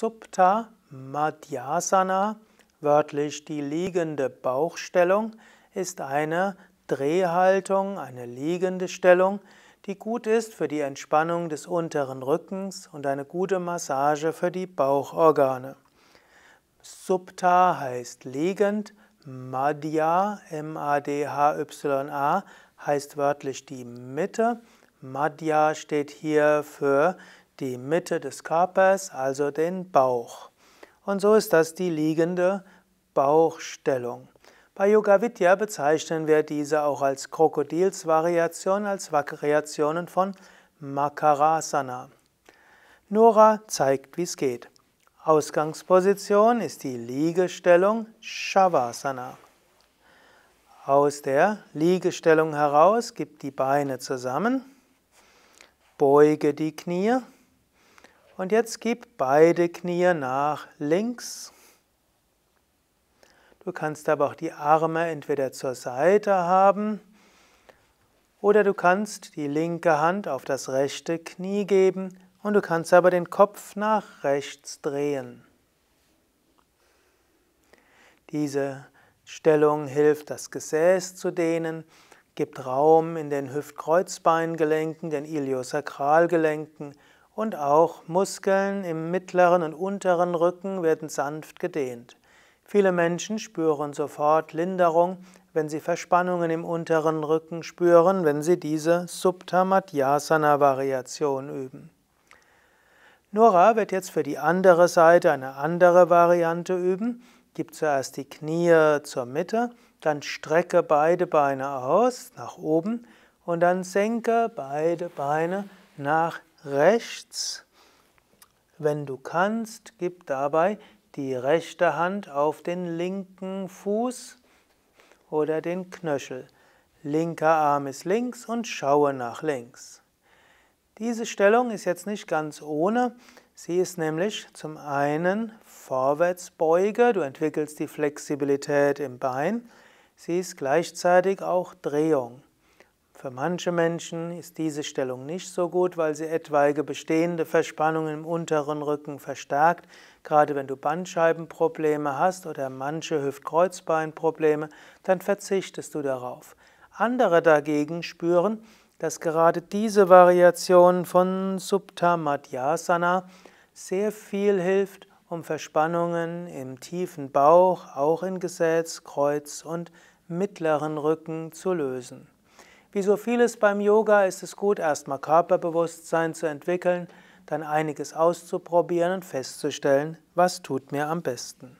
Supta Madhyasana, wörtlich die liegende Bauchstellung, ist eine Drehhaltung, eine liegende Stellung, die gut ist für die Entspannung des unteren Rückens und eine gute Massage für die Bauchorgane. Supta heißt liegend, Madhya, M-A-D-H-Y-A, heißt wörtlich die Mitte. Madhya steht hier für die Mitte des Körpers, also den Bauch. Und so ist das die liegende Bauchstellung. Bei Yoga Vidya bezeichnen wir diese auch als Krokodilsvariation, als Variationen von Makarasana. Nora zeigt, wie es geht. Ausgangsposition ist die Liegestellung Shavasana. Aus der Liegestellung heraus gib die Beine zusammen, beuge die Knie. Und jetzt gib beide Knie nach links. Du kannst aber auch die Arme entweder zur Seite haben oder du kannst die linke Hand auf das rechte Knie geben und du kannst aber den Kopf nach rechts drehen. Diese Stellung hilft, das Gesäß zu dehnen, gibt Raum in den Hüftkreuzbeingelenken, den Iliosakralgelenken, und auch Muskeln im mittleren und unteren Rücken werden sanft gedehnt. Viele Menschen spüren sofort Linderung, wenn sie Verspannungen im unteren Rücken spüren, wenn sie diese Subtamadhyasana-Variation üben. Nora wird jetzt für die andere Seite eine andere Variante üben. Gib zuerst die Knie zur Mitte, dann strecke beide Beine aus nach oben und dann senke beide Beine nach rechts. Wenn du kannst, gib dabei die rechte Hand auf den linken Fuß oder den Knöchel. Linker Arm ist links und schaue nach links. Diese Stellung ist jetzt nicht ganz ohne. Sie ist nämlich zum einen Vorwärtsbeuge, du entwickelst die Flexibilität im Bein. Sie ist gleichzeitig auch Drehung. Für manche Menschen ist diese Stellung nicht so gut, weil sie etwaige bestehende Verspannungen im unteren Rücken verstärkt. Gerade wenn du Bandscheibenprobleme hast oder manche Hüftkreuzbeinprobleme, dann verzichtest du darauf. Andere dagegen spüren, dass gerade diese Variation von Subtamadhyasana sehr viel hilft, um Verspannungen im tiefen Bauch, auch in Gesäß, Kreuz und mittleren Rücken zu lösen. Wie so vieles beim Yoga ist es gut, erstmal Körperbewusstsein zu entwickeln, dann einiges auszuprobieren und festzustellen, was tut mir am besten.